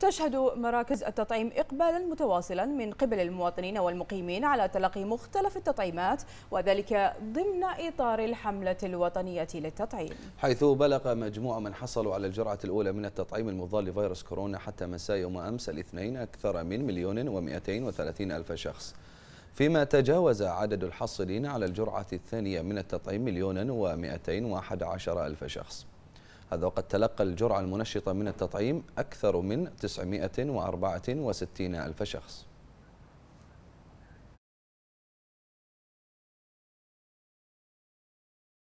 تشهد مراكز التطعيم إقبالا متواصلا من قبل المواطنين والمقيمين على تلقي مختلف التطعيمات وذلك ضمن إطار الحملة الوطنية للتطعيم حيث بلغ مجموعة من حصلوا على الجرعة الأولى من التطعيم المضاد لفيروس كورونا حتى مساء يوم أمس الاثنين أكثر من مليون ومئتين وثلاثين ألف شخص فيما تجاوز عدد الحاصلين على الجرعة الثانية من التطعيم مليون ومئتين وأحد عشر ألف شخص هذا وقد تلقى الجرعة المنشطة من التطعيم أكثر من 964 ألف شخص